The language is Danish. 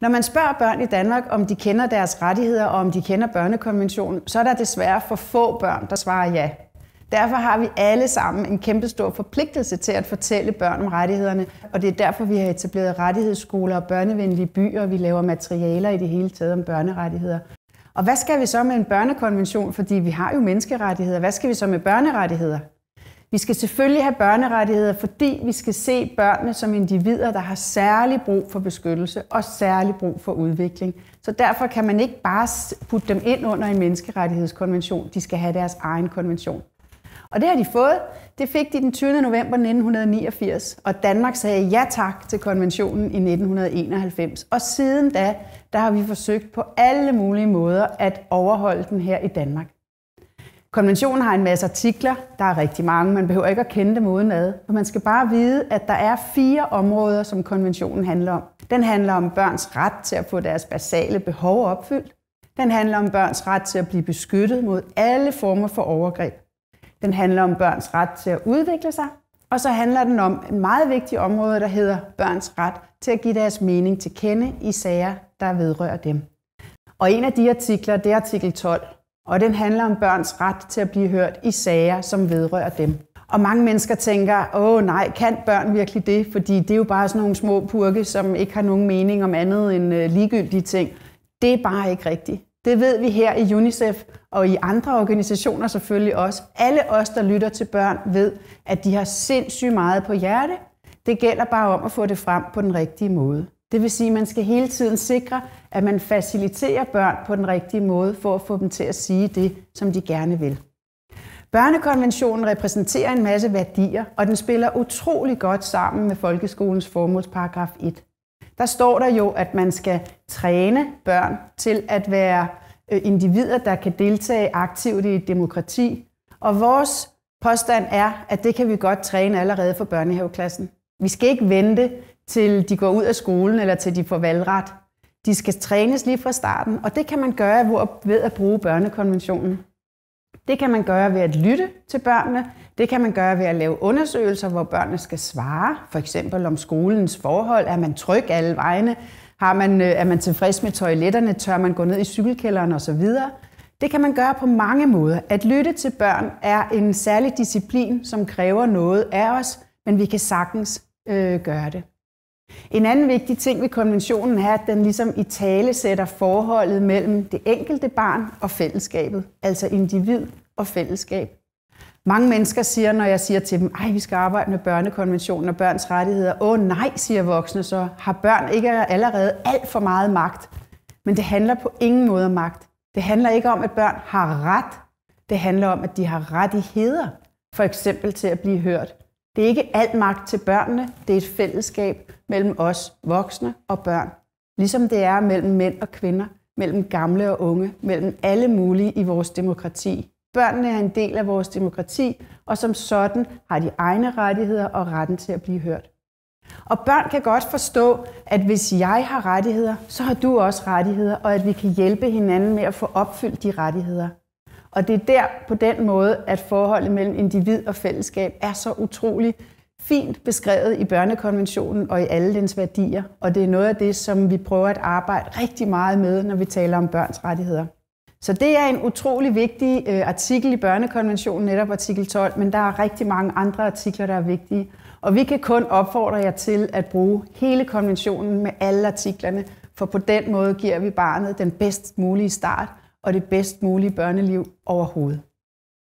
Når man spørger børn i Danmark, om de kender deres rettigheder og om de kender børnekonventionen, så er der desværre for få børn, der svarer ja. Derfor har vi alle sammen en kæmpe stor forpligtelse til at fortælle børn om rettighederne, og det er derfor, vi har etableret rettighedsskoler og børnevenlige byer, og vi laver materialer i det hele taget om børnerettigheder. Og hvad skal vi så med en børnekonvention? Fordi vi har jo menneskerettigheder. Hvad skal vi så med børnerettigheder? Vi skal selvfølgelig have børnerettigheder, fordi vi skal se børnene som individer, der har særlig brug for beskyttelse og særlig brug for udvikling. Så derfor kan man ikke bare putte dem ind under en menneskerettighedskonvention. De skal have deres egen konvention. Og det har de fået. Det fik de den 20. november 1989, og Danmark sagde ja tak til konventionen i 1991. Og siden da, der har vi forsøgt på alle mulige måder at overholde den her i Danmark. Konventionen har en masse artikler, der er rigtig mange, man behøver ikke at kende dem udenad. Og man skal bare vide, at der er fire områder, som konventionen handler om. Den handler om børns ret til at få deres basale behov opfyldt. Den handler om børns ret til at blive beskyttet mod alle former for overgreb. Den handler om børns ret til at udvikle sig. Og så handler den om en meget vigtig område, der hedder børns ret til at give deres mening til kende i sager, der vedrører dem. Og en af de artikler, det er artikel 12, og den handler om børns ret til at blive hørt i sager, som vedrører dem. Og mange mennesker tænker, åh nej, kan børn virkelig det? Fordi det er jo bare sådan nogle små purke, som ikke har nogen mening om andet end øh, ligegyldige ting. Det er bare ikke rigtigt. Det ved vi her i UNICEF og i andre organisationer selvfølgelig også. Alle os, der lytter til børn, ved, at de har sindssygt meget på hjerte. Det gælder bare om at få det frem på den rigtige måde. Det vil sige, at man skal hele tiden sikre, at man faciliterer børn på den rigtige måde for at få dem til at sige det, som de gerne vil. Børnekonventionen repræsenterer en masse værdier, og den spiller utrolig godt sammen med folkeskolens formålsparagraf 1. Der står der jo, at man skal træne børn til at være øh, individer, der kan deltage aktivt i et demokrati. Og vores påstand er, at det kan vi godt træne allerede for børnehaveklassen. Vi skal ikke vente, til de går ud af skolen eller til de får valgret. De skal trænes lige fra starten, og det kan man gøre ved at bruge børnekonventionen. Det kan man gøre ved at lytte til børnene. Det kan man gøre ved at lave undersøgelser, hvor børnene skal svare. For eksempel om skolens forhold. Er man tryg alle vegne? Har man, øh, er man tilfreds med toiletterne? Tør man gå ned i cykelkælderen osv.? Det kan man gøre på mange måder. At lytte til børn er en særlig disciplin, som kræver noget af os, men vi kan sagtens øh, gøre det. En anden vigtig ting ved konventionen er, at den ligesom i tale sætter forholdet mellem det enkelte barn og fællesskabet, altså individ og fællesskab. Mange mennesker siger, når jeg siger til dem, at vi skal arbejde med børnekonventionen og børns rettigheder, åh nej, siger voksne så, har børn ikke allerede alt for meget magt? Men det handler på ingen måde om magt. Det handler ikke om, at børn har ret. Det handler om, at de har rettigheder, for eksempel til at blive hørt, det er ikke al magt til børnene, det er et fællesskab mellem os voksne og børn. Ligesom det er mellem mænd og kvinder, mellem gamle og unge, mellem alle mulige i vores demokrati. Børnene er en del af vores demokrati, og som sådan har de egne rettigheder og retten til at blive hørt. Og børn kan godt forstå, at hvis jeg har rettigheder, så har du også rettigheder, og at vi kan hjælpe hinanden med at få opfyldt de rettigheder. Og det er der på den måde, at forholdet mellem individ og fællesskab er så utrolig fint beskrevet i børnekonventionen og i alle dens værdier. Og det er noget af det, som vi prøver at arbejde rigtig meget med, når vi taler om børns rettigheder. Så det er en utrolig vigtig øh, artikel i børnekonventionen, netop artikel 12, men der er rigtig mange andre artikler, der er vigtige. Og vi kan kun opfordre jer til at bruge hele konventionen med alle artiklerne, for på den måde giver vi barnet den bedst mulige start og det bedst mulige børneliv overhovedet.